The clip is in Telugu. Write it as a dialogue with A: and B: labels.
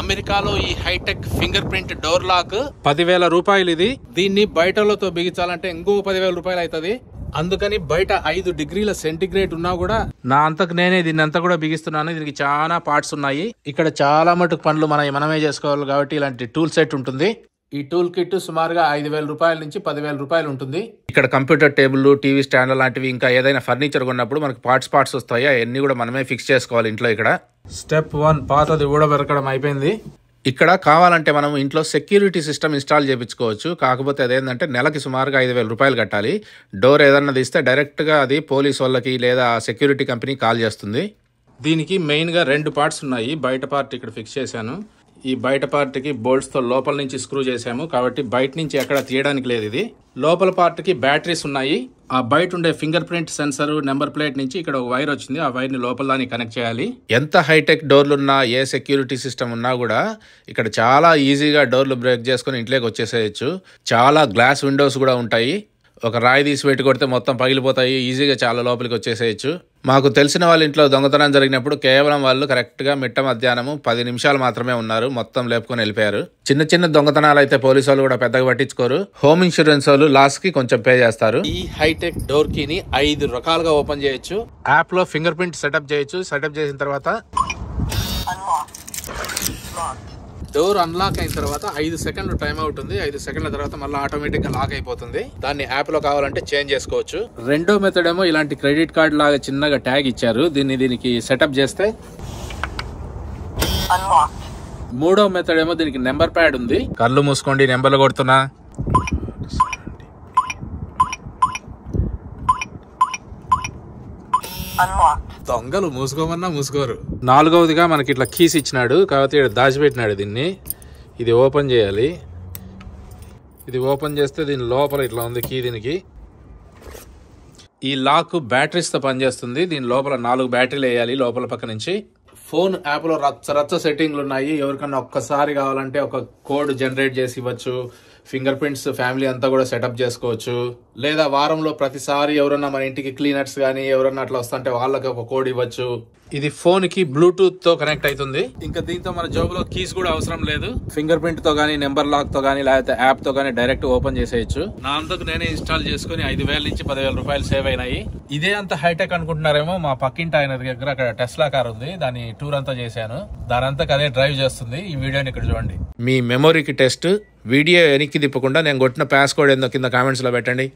A: అమెరికాలో ఈ high tech fingerprint door lock పదివేల రూపాయలు ఇది దీన్ని బయటలతో బిగించాలంటే ఇంకో పదివేల రూపాయలు అవుతుంది అందుకని బయట ఐదు డిగ్రీల సెంటిగ్రేడ్ ఉన్నా కూడా నా అంతకు నేనే దీన్ని అంతా కూడా బిగిస్తున్నాను దీనికి చాలా పార్ట్స్ ఉన్నాయి ఇక్కడ చాలా మటుకు పనులు మనం మనమే చేసుకోవాలి కాబట్టి ఇలాంటి టూల్ సెట్ ఉంటుంది ఈ టూల్ కిట్ సుమారుగా ఐదు వేల రూపాయల నుంచి పదివేల రూపాయలు ఉంటుంది ఇక్కడ కంప్యూటర్ టేబుల్ టీవీ స్టాండ్ లాంటివి ఇంకా ఏదైనా ఫర్నిచర్ కొన్నప్పుడు మనకు పార్ట్స్ పార్ట్స్ వస్తాయి అవన్నీ కూడా మనమే ఫిక్స్ చేసుకోవాలి ఇంట్లో ఇక్కడ స్టెప్ వన్ పాతది ఊడబెరకడం అయిపోయింది ఇక్కడ కావాలంటే మనం ఇంట్లో సెక్యూరిటీ సిస్టమ్ ఇన్స్టాల్ చేయించుకోవచ్చు కాకపోతే అదేంటంటే నెలకి సుమారుగా ఐదు వేల రూపాయలు కట్టాలి డోర్ ఏదన్నా తీస్తే డైరెక్ట్గా అది పోలీస్ వాళ్ళకి లేదా సెక్యూరిటీ కంపెనీ కాల్ చేస్తుంది దీనికి మెయిన్గా రెండు పార్ట్స్ ఉన్నాయి బయట పార్ట్ ఇక్కడ ఫిక్స్ చేశాను ఈ బయట పార్ట్కి బోల్ట్స్తో లోపల నుంచి స్క్రూ చేశాము కాబట్టి బయట నుంచి ఎక్కడ తీయడానికి లేదు ఇది లోపల పార్ట్కి బ్యాటరీస్ ఉన్నాయి ఆ బయట ఉండే fingerprint sensor number plate నుంచి ఇక్కడ ఒక వైర్ వచ్చింది ఆ వైర్ని లోపల దాన్ని కనెక్ట్ చేయాలి ఎంత హైటెక్ డోర్లు ఉన్నా ఏ సెక్యూరిటీ సిస్టమ్ ఉన్నా కూడా ఇక్కడ చాలా ఈజీగా డోర్లు బ్రేక్ చేసుకుని ఇంట్లోకి వచ్చేసేయచ్చు చాలా గ్లాస్ విండోస్ కూడా ఉంటాయి ఒక రాయి తీసి పెట్టి కొడితే మొత్తం పగిలిపోతాయి ఈజీగా చాలా లోపలికి వచ్చేసేయచ్చు మాకు తెలిసిన వాళ్ళ ఇంట్లో దొంగతనం జరిగినప్పుడు కేవలం వాళ్ళు కరెక్ట్గా మిట్ట మధ్యాహ్నము పది నిమిషాలు మాత్రమే ఉన్నారు మొత్తం లేపుకొని వెళ్ళిపోయారు చిన్న చిన్న దొంగతనాలు అయితే పోలీసు వాళ్ళు కూడా పెద్దగా పట్టించుకోరు హోమ్ ఇన్సూరెన్స్ వాళ్ళు లాస్ట్ కి కొంచెం పే చేస్తారు ఈ హైటెక్ డోర్ కీని ఐదు రకాలుగా ఓపెన్ చేయొచ్చు యాప్ లో ఫింగర్ ప్రింట్ సెటప్ చేయొచ్చు సెటప్ చేసిన తర్వాత డోర్ అన్లాక్ అయిన తర్వాత ఐదు సెకండ్లు టైం అవుట్ ఉంది ఐదు సెకండ్ల తర్వాత మళ్ళీ ఆటోమేటిక్ గా లాక్ అయిపోతుంది దాన్ని యాప్ లో కావాలంటే చేంజ్ చేసుకోవచ్చు రెండో మెథడ్ ఏమో ఇలాంటి క్రెడిట్ కార్డ్ లాగా చిన్నగా ట్యాగ్ ఇచ్చారు దీన్ని దీనికి సెటప్ చేస్తే మూడో మెథడ్ ఏమో దీనికి నెంబర్ ప్యాడ్ ఉంది కళ్ళు మూసుకోండి నెంబర్లు కొడుతున్నా అన్లాక్ దొంగలు మూసుకోమన్నా మూసుకోరు నాలుగవదిగా మనకి ఇట్లా కీస్ ఇచ్చినాడు కాబట్టి దాచిపెట్టినాడు దీన్ని ఇది ఓపెన్ చేయాలి ఇది ఓపెన్ చేస్తే దీని లోపల ఇట్లా ఉంది కీ దీనికి ఈ లాక్ బ్యాటరీస్తో పనిచేస్తుంది దీని లోపల నాలుగు బ్యాటరీలు వేయాలి లోపల పక్క నుంచి ఫోన్ యాప్లో రచ్చ రచ్చ సెట్టింగ్లు ఉన్నాయి ఎవరికన్నా ఒక్కసారి కావాలంటే ఒక కోడ్ జనరేట్ చేసి ఇవ్వచ్చు ఫింగర్ ప్రింట్స్ ఫ్యామిలీ అంతా కూడా సెటప్ చేసుకోవచ్చు లేదా వారంలో ప్రతిసారి ఎవరన్నా మన ఇంటికి క్లీనర్స్ కానీ ఎవరన్నా అట్లా వస్తుంటే వాళ్ళకి ఒక కోడ్ ఇవ్వచ్చు ఇది ఫోన్ కి బ్లూటూత్ తో కనెక్ట్ అవుతుంది ఇంకా దీంతో మన జాబ్లో కీస్ కూడా అవసరం లేదు ఫింగర్ ప్రింట్ తో కానీ నెంబర్ లాక్ తో కానీ లేకపోతే యాప్ తో కానీ డైరెక్ట్ ఓపెన్ చేసేయచ్చు నా అంతకు నేనే ఇన్స్టాల్ చేసుకుని ఐదు వేల నుంచి పదివేల రూపాయలు సేవ్ అయినాయి ఇదే అంత హైటెక్ అనుకుంటున్నారేమో మా పక్కింటి ఆయన దగ్గర అక్కడ టెస్లా కార్ ఉంది దాని టూర్ అంతా చేశాను దాని అంతా డ్రైవ్ చేస్తుంది ఈ వీడియోని ఇక్కడ చూడండి మీ మెమొరీకి టెస్ట్ వీడియో వెనక్కి తిప్పకుండా నేను కొట్టిన పాస్ కోడ్ ఏందో కింద కామెంట్స్లో పెట్టండి